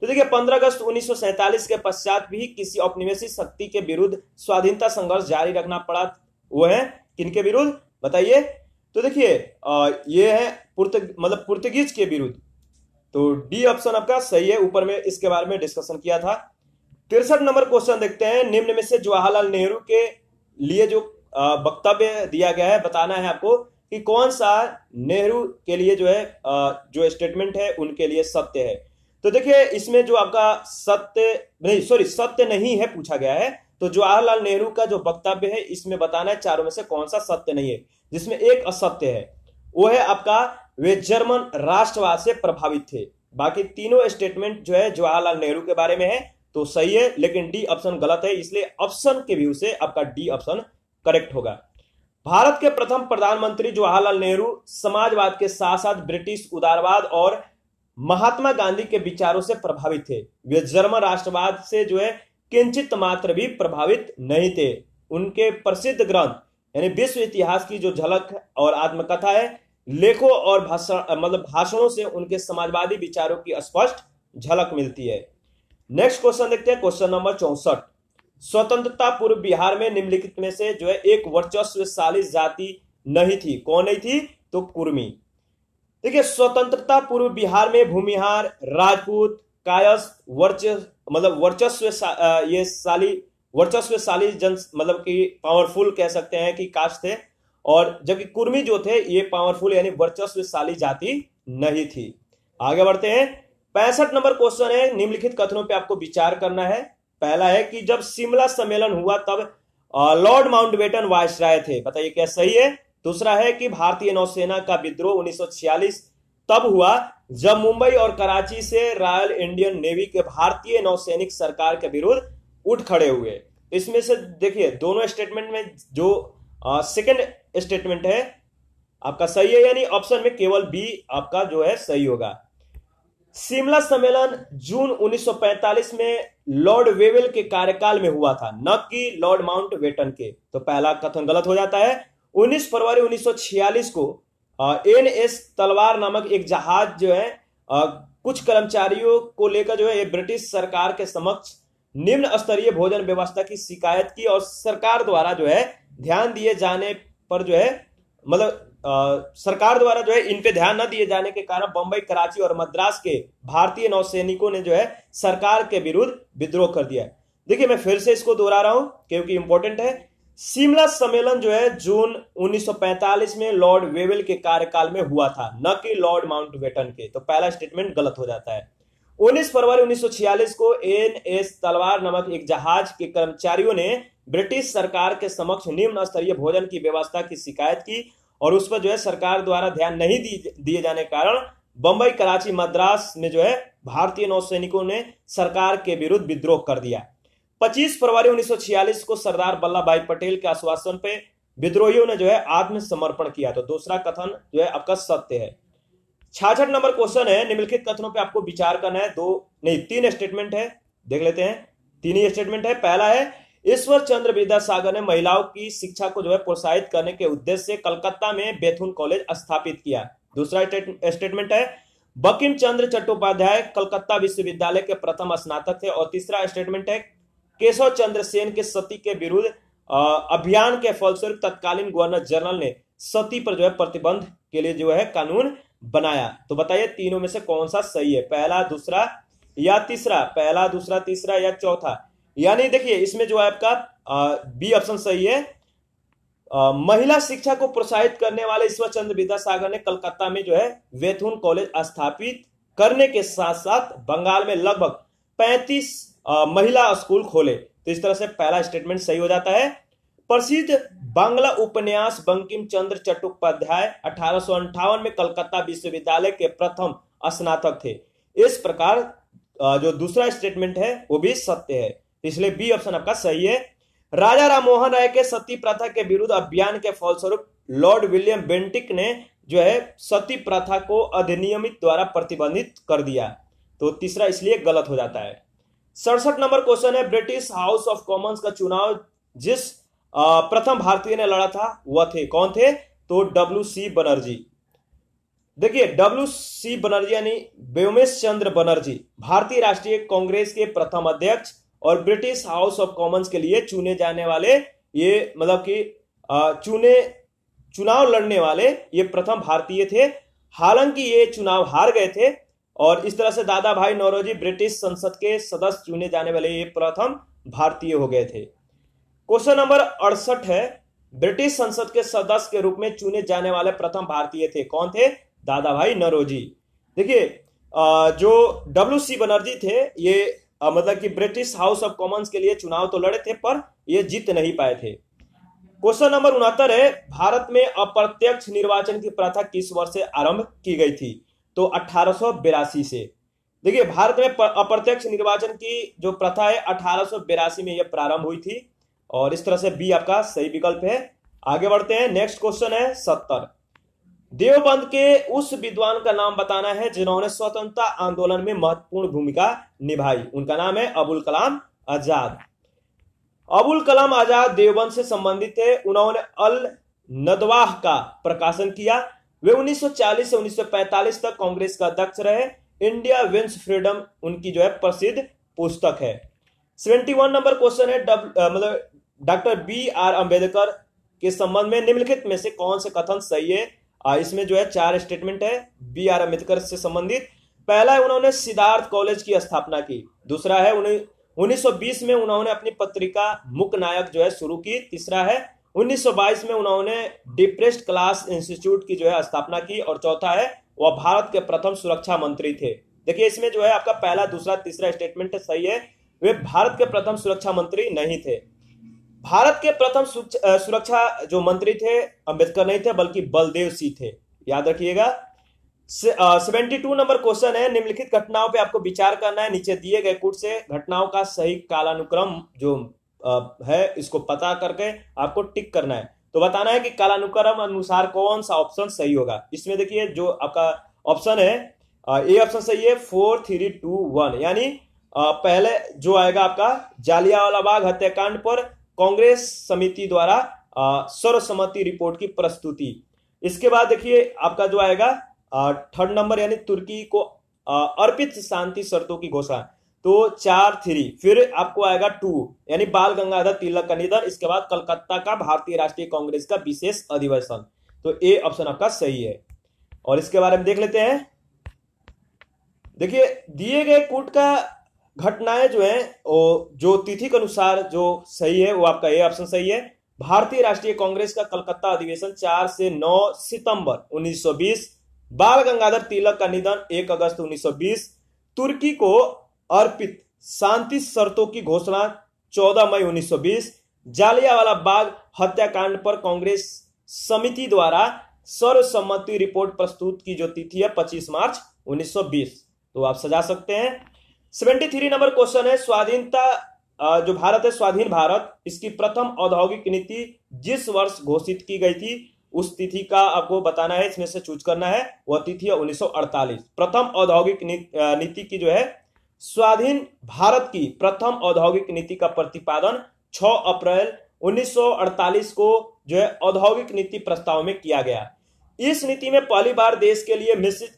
तो देखिए 15 अगस्त 1947 के पश्चात भी किसी औपनिवेशिक शक्ति के विरुद्ध स्वाधीनता संघर्ष जारी रखना पड़ा वो है किनके विरुद्ध बताइए तो देखिए ये है मतलब पुर्तगीज के विरुद्ध तो डी ऑप्शन आपका सही है ऊपर में इसके बारे में डिस्कशन किया था तिरसठ नंबर क्वेश्चन देखते हैं निम्न में से जवाहरलाल नेहरू के लिए जो वक्तव्य दिया गया है बताना है आपको कि कौन सा नेहरू के लिए जो है जो स्टेटमेंट है उनके लिए सत्य है तो देखिए इसमें जो आपका सत्य नहीं सॉरी सत्य नहीं है पूछा गया है तो जवाहरलाल नेहरू का जो वक्तव्य है इसमें बताना है चारों में से कौन सा सत्य नहीं है जिसमें एक असत्य है वो है आपका वे जर्मन राष्ट्रवाद से प्रभावित थे बाकी तीनों स्टेटमेंट जो है जवाहरलाल नेहरू के बारे में है तो सही है लेकिन डी ऑप्शन गलत है इसलिए ऑप्शन के व्यू से आपका डी ऑप्शन करेक्ट होगा भारत के प्रथम प्रधानमंत्री जवाहरलाल नेहरू समाजवाद के साथ साथ ब्रिटिश उदारवाद और महात्मा गांधी के विचारों से प्रभावित थे वे जर्मन राष्ट्रवाद से जो है किंचित मात्र भी प्रभावित नहीं थे उनके प्रसिद्ध ग्रंथ यानी विश्व इतिहास की जो झलक और आत्मकथा है लेखों और भाषण मतलब भाषणों से उनके समाजवादी विचारों की स्पष्ट झलक मिलती है नेक्स्ट क्वेश्चन देखते हैं क्वेश्चन नंबर चौसठ स्वतंत्रता पूर्व बिहार में निम्नलिखित में से जो है एक वर्चस्वशाली जाति नहीं थी कौन नहीं थी तो कुर्मी देखिए स्वतंत्रता पूर्व बिहार में भूमिहार राजपूत कायस वर्चस्व मतलब वर्चस्व ये शाली वर्चस्वशाली जन मतलब कि पावरफुल कह सकते हैं कि काश थे और जबकि कुर्मी जो थे ये पावरफुल यानी वर्चस्वशाली जाति नहीं थी आगे बढ़ते हैं पैंसठ नंबर क्वेश्चन है निम्नलिखित कथनों पे आपको विचार करना है पहला है कि जब शिमला सम्मेलन हुआ तब लॉर्ड माउंटबेटन वायसराय थे बताइए क्या सही है दूसरा है कि भारतीय नौसेना का विद्रोह 1946 तब हुआ जब मुंबई और कराची से रॉयल इंडियन नेवी के भारतीय नौसैनिक सरकार के विरुद्ध उठ खड़े हुए इसमें से देखिए दोनों स्टेटमेंट में जो सेकंड स्टेटमेंट है आपका सही है यानी ऑप्शन में केवल बी आपका जो है सही होगा शिमला सम्मेलन जून 1945 में लॉर्ड वेवेल के कार्यकाल में हुआ था न कि लॉर्ड माउंट वेटन के तो पहला कथन गलत हो जाता है 19 फरवरी 1946 को एन एस तलवार नामक एक जहाज जो है कुछ कर्मचारियों को लेकर जो है ये ब्रिटिश सरकार के समक्ष निम्न स्तरीय भोजन व्यवस्था की शिकायत की और सरकार द्वारा जो है ध्यान दिए जाने पर जो है मतलब सरकार द्वारा जो है इन पे ध्यान न दिए जाने के कारण बंबई कराची और मद्रास के भारतीय नौसैनिकों ने जो है सरकार के विरुद्ध विद्रोह कर दिया है देखिए मैं फिर से इसको दोहरा रहा हूं क्योंकि इंपॉर्टेंट है शिमला सम्मेलन जो है जून 1945 में लॉर्ड वेवेल के कार्यकाल में हुआ था न कि लॉर्ड माउंट के तो पहला स्टेटमेंट गलत हो जाता है 19 फरवरी 1946 को एन एस तलवार नामक एक जहाज के कर्मचारियों ने ब्रिटिश सरकार के समक्ष निम्न स्तरीय भोजन की व्यवस्था की शिकायत की और उस पर जो है सरकार द्वारा ध्यान नहीं दिए जाने के कारण बंबई कराची मद्रास में जो है भारतीय नौसैनिकों ने सरकार के विरुद्ध विद्रोह कर दिया 25 फरवरी 1946 को सरदार वल्लभ भाई पटेल के आश्वासन पे विद्रोहियों ने जो है आत्मसमर्पण किया तो दूसरा कथन जो है आपका सत्य है छाछठ नंबर क्वेश्चन है निम्नलिखित कथनों पे आपको विचार करना है दो नहीं तीन स्टेटमेंट है देख लेते हैं तीन ही स्टेटमेंट है पहला है ईश्वर चंद्र विद्यासागर ने महिलाओं की शिक्षा को जो है प्रोत्साहित करने के उद्देश्य से कलकत्ता में बेथुन कॉलेज स्थापित किया दूसरा स्टेटमेंट है बकिम चंद्र चट्टोपाध्याय कलकत्ता विश्वविद्यालय के प्रथम स्नातक थे और तीसरा स्टेटमेंट है केशव चंद्र सेन के सती के विरुद्ध अभियान के फलस्वरूप तत्कालीन गवर्नर जनरल ने सती पर जो है प्रतिबंध के लिए जो है कानून बनाया तो बताइए तीनों में से कौन सा सही है पहला दूसरा या तीसरा पहला दूसरा तीसरा या चौथा यानी देखिए इसमें जो है आपका बी ऑप्शन सही है आ, महिला शिक्षा को प्रोत्साहित करने वाले ईश्वर चंद्र विद्यासागर ने कलकत्ता में जो है वेथुन कॉलेज स्थापित करने के साथ साथ बंगाल में लगभग 35 महिला स्कूल खोले तो इस तरह से पहला स्टेटमेंट सही हो जाता है प्रसिद्ध बांग्ला उपन्यास बंकिम चंद्र चट्टोपाध्याय अठारह में कलकत्ता विश्वविद्यालय के प्रथम स्नातक थे इस प्रकार जो दूसरा स्टेटमेंट है वो भी सत्य है इसलिए बी ऑप्शन आपका सही है राजा राम मोहन राय के सती प्रथा के विरुद्ध अभियान के फलस्वरूप लॉर्ड विलियम बेंटिक ने जो है सती प्रथा को अधिनियमित द्वारा प्रतिबंधित कर दिया तो तीसरा इसलिए गलत हो जाता है सड़सठ नंबर क्वेश्चन है ब्रिटिश हाउस ऑफ कॉमन्स का चुनाव जिस प्रथम भारतीय ने लड़ा था वह थे कौन थे तो डब्ल्यू सी बनर्जी देखिए डब्ल्यू सी बनर्जी यानी व्योमेश चंद्र बनर्जी भारतीय राष्ट्रीय कांग्रेस के प्रथम अध्यक्ष और ब्रिटिश हाउस ऑफ कॉमन्स के लिए चुने जाने वाले ये मतलब कि चुने चुनाव लड़ने वाले ये प्रथम भारतीय थे हालांकि ये चुनाव हार गए थे और इस तरह से दादा भाई नौरोजी ब्रिटिश संसद के सदस्य चुने जाने वाले ये प्रथम भारतीय हो गए थे क्वेश्चन नंबर अड़सठ है ब्रिटिश संसद के सदस्य के रूप में चुने जाने वाले प्रथम भारतीय थे कौन थे दादा भाई नरोजी देखिए जो डब्ल्यू सी बनर्जी थे ये आ, मतलब कि ब्रिटिश हाउस ऑफ कॉमन्स के लिए चुनाव तो लड़े थे पर ये जीत नहीं पाए थे क्वेश्चन नंबर उनहत्तर है भारत में अप्रत्यक्ष निर्वाचन की प्रथा किस वर्ष से आरंभ की गई थी तो अठारह से देखिए भारत में अप्रत्यक्ष निर्वाचन की जो प्रथा है अठारह में यह प्रारंभ हुई थी और इस तरह से बी आपका सही विकल्प है आगे बढ़ते हैं नेक्स्ट क्वेश्चन है सत्तर देवबंद के उस विद्वान का नाम बताना है जिन्होंने स्वतंत्रता आंदोलन में महत्वपूर्ण भूमिका निभाई उनका नाम है अबुल कलाम आजाद अबुल कलाम आजाद देवबंद से संबंधित थे उन्होंने अल नदवाह का प्रकाशन किया वे 1940 से 1945 तक कांग्रेस का अध्यक्ष रहे इंडिया विंस फ्रीडम उनकी जो है प्रसिद्ध पुस्तक है सेवेंटी वन नंबर क्वेश्चन है मतलब डॉक्टर बी आर अंबेडकर के संबंध में निम्नलिखित में से कौन से कथन सही है इसमें जो है चार स्टेटमेंट है बी आर अम्बेडकर से संबंधित पहला है उन्होंने सिद्धार्थ कॉलेज की स्थापना की दूसरा है उन्हें 1920 में उन्होंने अपनी पत्रिका मुख नायक जो है शुरू की तीसरा है 1922 में उन्होंने डिप्रेस्ड क्लास इंस्टीट्यूट की जो है स्थापना की और चौथा है वह भारत के प्रथम सुरक्षा मंत्री थे देखिए इसमें जो है आपका पहला दूसरा तीसरा स्टेटमेंट सही है वे भारत के प्रथम सुरक्षा मंत्री नहीं थे भारत के प्रथम सुरक्षा जो मंत्री थे अंबेडकर नहीं थे बल्कि बलदेव सिंह थे याद रखिएगा सेवेंटी टू नंबर क्वेश्चन है निम्नलिखित घटनाओं पे आपको विचार करना है नीचे दिए गए कूट से घटनाओं का सही कालानुक्रम जो है इसको पता करके आपको टिक करना है तो बताना है कि कालानुक्रम अनुसार कौन सा ऑप्शन सही होगा इसमें देखिए जो आपका ऑप्शन है ए ऑप्शन सही है फोर थ्री टू वन यानी पहले जो आएगा आपका जालियावाला बाग हत्याकांड पर कांग्रेस समिति द्वारा सर्वसम्मति रिपोर्ट की प्रस्तुति इसके बाद देखिए आपका जो आएगा थर्ड नंबर यानी तुर्की को अर्पित शांति शर्तों की घोषणा तो चार थ्री फिर आपको आएगा टू यानी बाल गंगाधर तिलक का निधन इसके बाद कलकत्ता का भारतीय राष्ट्रीय कांग्रेस का विशेष अधिवेशन तो ए ऑप्शन आपका सही है और इसके बारे में देख लेते हैं देखिए दिए गए कूट का घटनाएं जो है वो जो तिथि के अनुसार जो सही है वो आपका ए ऑप्शन सही है भारतीय राष्ट्रीय कांग्रेस का कलकत्ता अधिवेशन 4 से 9 सितंबर 1920 बाल गंगाधर तिलक का निधन 1 अगस्त 1920 तुर्की को अर्पित शांति शर्तों की घोषणा 14 मई 1920 जालियावाला बाग हत्याकांड पर कांग्रेस समिति द्वारा सर्वसम्मति रिपोर्ट प्रस्तुत की जो तिथि है 25 मार्च 1920 तो आप सजा सकते हैं सेवेंटी थ्री नंबर क्वेश्चन है स्वाधीनता जो भारत है स्वाधीन भारत इसकी प्रथम औद्योगिक नीति जिस वर्ष घोषित की गई थी उस तिथि का आपको बताना है इसमें से चूज करना है वह तिथि है 1948 प्रथम औद्योगिक नीति की जो है स्वाधीन भारत की प्रथम औद्योगिक नीति का प्रतिपादन 6 अप्रैल 1948 को जो है औद्योगिक नीति प्रस्ताव में किया गया इस नीति में पहली बार देश के लिए मिश्रित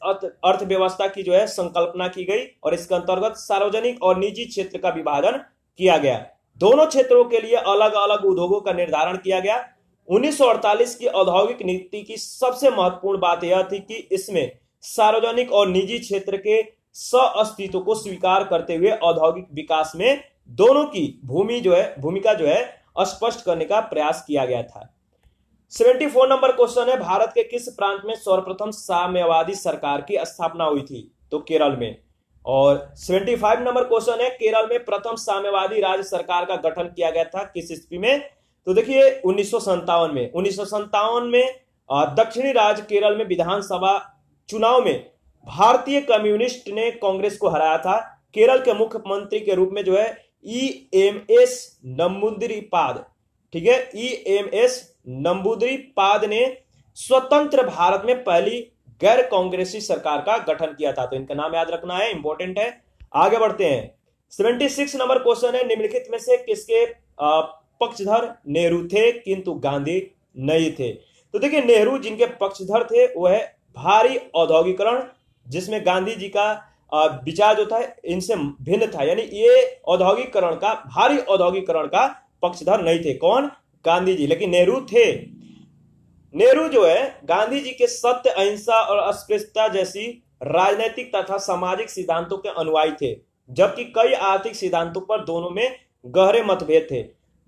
अर्थव्यवस्था की जो है संकल्पना की गई और इसके अंतर्गत सार्वजनिक और निजी क्षेत्र का विभाजन किया गया दोनों क्षेत्रों के लिए अलग अलग उद्योगों का निर्धारण किया गया 1948 की औद्योगिक नीति की सबसे महत्वपूर्ण बात यह थी कि इसमें सार्वजनिक और निजी क्षेत्र के स्व अस्तित्व को स्वीकार करते हुए औद्योगिक विकास में दोनों की भूमि जो है भूमिका जो है स्पष्ट करने का प्रयास किया गया था सेवेंटी फोर नंबर क्वेश्चन है भारत के किस प्रांत में सर्वप्रथम साम्यवादी सरकार की स्थापना हुई थी तो केरल में और सेवेंटी फाइव नंबर क्वेश्चन है केरल में प्रथम साम्यवादी राज्य सरकार का गठन किया गया था किस स्थिति में तो देखिए उन्नीस में उन्नीस में दक्षिणी राज्य केरल में विधानसभा चुनाव में भारतीय कम्युनिस्ट ने कांग्रेस को हराया था केरल के मुख्यमंत्री के रूप में जो है ई एम एस पाद ठीक है ई एम एस नंबूदरी पाद ने स्वतंत्र भारत में पहली गैर कांग्रेसी सरकार का गठन किया था तो इनका नाम याद रखना है इंपॉर्टेंट है आगे बढ़ते हैं 76 नंबर क्वेश्चन है निम्नलिखित में से किसके पक्षधर नेहरू थे किंतु गांधी नहीं थे तो देखिए नेहरू जिनके पक्षधर थे वो है भारी औद्योगिकरण जिसमें गांधी जी का विचार जो था इनसे भिन्न था यानी ये औद्योगिकरण का भारी औद्योगिकरण का पक्षधर नहीं थे कौन गांधी जी लेकिन नेहरू थे नेहरू जो है गांधी जी के सत्य अहिंसा और अस्पृश्यता जैसी राजनीतिक तथा सामाजिक सिद्धांतों के अनुयायी थे जबकि कई आर्थिक सिद्धांतों पर दोनों में गहरे मतभेद थे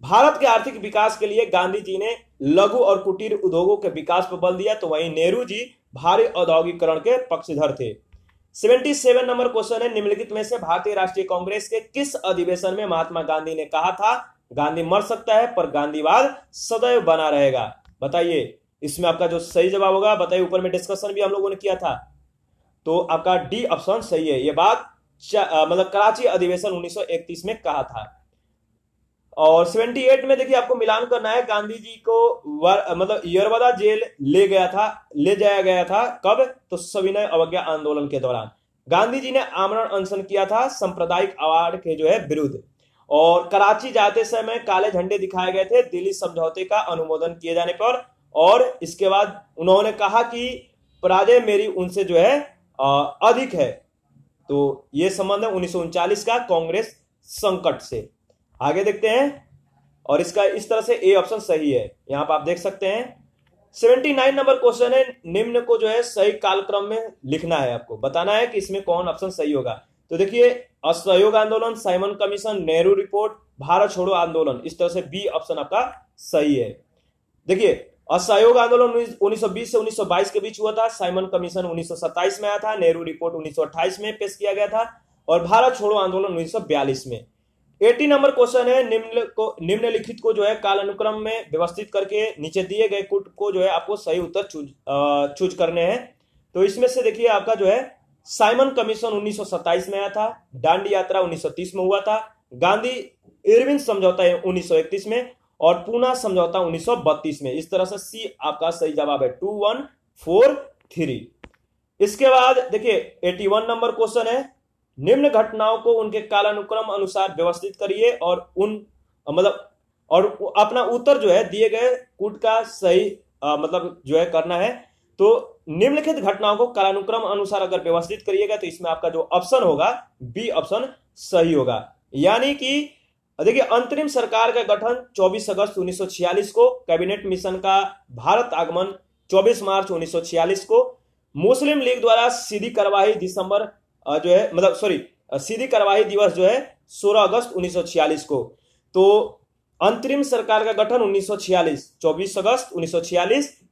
भारत के आर्थिक विकास के लिए गांधी जी ने लघु और कुटीर उद्योगों के विकास पर बल दिया तो वहीं नेहरू जी भारी औद्योगिकरण के पक्षधर थे 77 नंबर क्वेश्चन है निम्नलिखित में से भारतीय राष्ट्रीय कांग्रेस के किस अधिवेशन में महात्मा गांधी ने कहा था गांधी मर सकता है पर गांधीवाद सदैव बना रहेगा बताइए इसमें आपका जो सही जवाब होगा बताइए ऊपर में डिस्कशन भी हम लोगों ने किया था तो आपका डी ऑप्शन सही है यह बात मतलब कराची अधिवेशन 1931 में कहा था और 78 में देखिए आपको मिलान करना है गांधी जी को वर, मतलब यरवदा जेल ले गया था ले जाया गया था कब तो सविनय अवज्ञा आंदोलन के दौरान गांधी जी ने आमरण अनशन किया था सांप्रदायिक अवार्ड के जो है विरुद्ध और कराची जाते समय काले झंडे दिखाए गए थे दिल्ली समझौते का अनुमोदन किए जाने पर और इसके बाद उन्होंने कहा कि पराजय मेरी उनसे जो है अधिक है तो यह संबंध है उन्नीस का कांग्रेस संकट से आगे देखते हैं और इसका इस तरह से ए ऑप्शन सही है यहां पर आप देख सकते हैं 79 नंबर क्वेश्चन है निम्न को जो है सही कालक्रम में लिखना है आपको बताना है कि इसमें कौन ऑप्शन सही होगा तो देखिए असहयोग आंदोलन Simon Commission Nehru Report Bharat छोड़ो आंदोलन इस तरह से बी ऑप्शन आपका सही है देखिए असहयोग आंदोलन 1920 से 1922 के बीच हुआ था साइमन कमीशन 1927 में आया था नेहरू रिपोर्ट 1928 में पेश किया गया था और भारत छोड़ो आंदोलन 1942 में एटी नंबर क्वेश्चन है निम्न को निम्नलिखित को जो है काल अनुक्रम में व्यवस्थित करके नीचे दिए गए कुट को जो है आपको सही उत्तर चूज चूज करने हैं तो इसमें से देखिए आपका जो है साइमन कमीशन 1927 में आया था डांडी यात्रा 1930 में हुआ था गांधी इरविन समझौता 1931 में और पूना समझौता 1932 में इस तरह से सी आपका सही जवाब है टू वन फोर थ्री इसके बाद देखिए 81 नंबर क्वेश्चन है निम्न घटनाओं को उनके कालानुक्रम अनुसार व्यवस्थित करिए और उन मतलब और अपना उत्तर जो है दिए गए कूट का सही आ, मतलब जो है करना है तो निम्नलिखित घटनाओं को कालानुक्रम अनुसार अगर व्यवस्थित करिएगा तो इसमें आपका जो ऑप्शन होगा बी ऑप्शन सही होगा यानी कि देखिए अंतरिम सरकार का गठन 24 अगस्त 1946 को कैबिनेट मिशन का भारत आगमन 24 मार्च 1946 को मुस्लिम लीग द्वारा सीधी कार्यवाही दिसंबर जो है मतलब सॉरी सीधी कार्यवाही दिवस जो है 16 अगस्त 1946 को तो अंतरिम सरकार का गठन 1946 24 अगस्त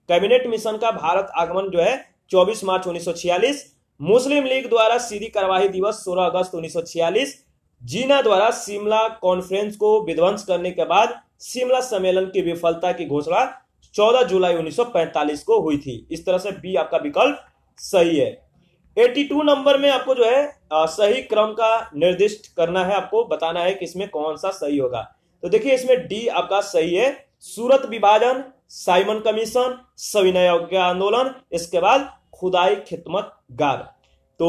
कैबिनेट मिशन का भारत आगमन जो है 24 मार्च 1946 मुस्लिम लीग द्वारा सीधी कार्यवाही दिवस 16 अगस्त 1946 जीना द्वारा शिमला कॉन्फ्रेंस को विध्वंस करने के बाद शिमला सम्मेलन की विफलता की घोषणा 14 जुलाई 1945 को हुई थी इस तरह से बी आपका विकल्प सही है 82 नंबर में आपको जो है आ, सही क्रम का निर्दिष्ट करना है आपको बताना है कि इसमें कौन सा सही होगा तो देखिए इसमें डी आपका सही है सूरत विभाजन साइमन कमीशन सविनय अवज्ञा आंदोलन इसके बाद खुदाई खिदमत गार तो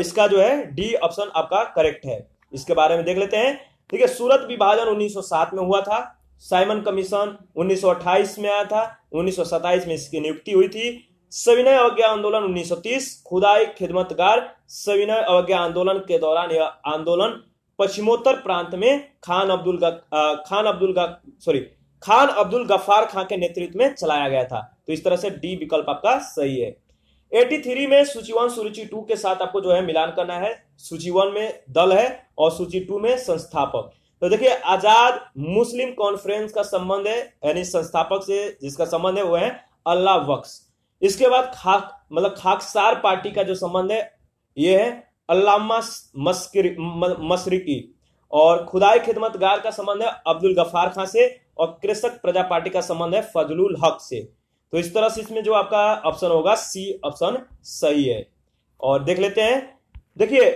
इसका जो है डी ऑप्शन आपका करेक्ट है इसके बारे में देख लेते हैं ठीक है सूरत विभाजन 1907 में हुआ था साइमन कमीशन 1928 में आया था 1927 में इसकी नियुक्ति हुई थी सविनय अवज्ञा आंदोलन 1930 खुदाई खिदमतगार सविनय अवज्ञा आंदोलन के दौरान यह आंदोलन पश्चिमोत्तर प्रांत में खान अब्दुल खान अब्दुल सॉरी खान अब्दुल गफ्फार खान के नेतृत्व में चलाया गया था तो इस तरह से डी विकल्प आपका सही है थ्री में सूची वन सूची टू के साथ आपको जो है मिलान करना है सूची वन में दल है और सूची टू में संस्थापक तो देखिए आजाद मुस्लिम कॉन्फ्रेंस का संबंध है यानी संस्थापक से जिसका संबंध है वो है अल्लाह वक्स इसके बाद खाक मतलब खाकसार पार्टी का जो संबंध है ये है अल्लामा मस्किर मसरिकी और खुदाई खिदमतगार का संबंध है अब्दुल गफार खां से और कृषक प्रजा पार्टी का संबंध है फजलुल हक से तो इस तरह से इसमें जो आपका ऑप्शन होगा सी ऑप्शन सही है और देख लेते हैं देखिए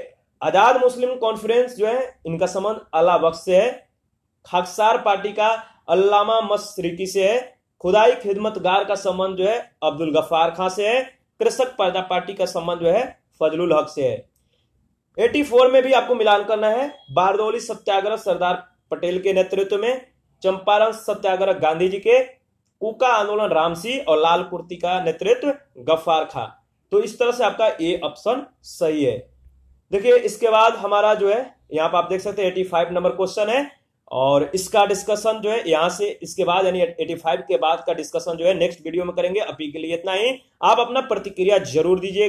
आजाद मुस्लिम कॉन्फ्रेंस जो है इनका संबंध अला वक्त से है खाकसार पार्टी का अल्लामा मशरकी से है खुदाई खिदमतगार का संबंध जो है अब्दुल गफार खां से है कृषक प्रजा पार्टी का संबंध जो है फजलुल हक से है 84 में भी आपको मिलान करना है बारदौली सत्याग्रह सरदार पटेल के नेतृत्व में चंपारण सत्याग्रह गांधी जी के कुका आंदोलन रामसी और लाल कुर्ती का नेतृत्व गफ्फार खा तो इस तरह से आपका ए ऑप्शन सही है देखिए इसके बाद हमारा जो है यहाँ पर आप देख सकते हैं एटी फाइव नंबर क्वेश्चन है और इसका डिस्कशन जो है यहाँ से इसके बाद यानी 85 के बाद का डिस्कशन जो है नेक्स्ट वीडियो में करेंगे अभी के लिए इतना ही आप अपना प्रतिक्रिया जरूर दीजिएगा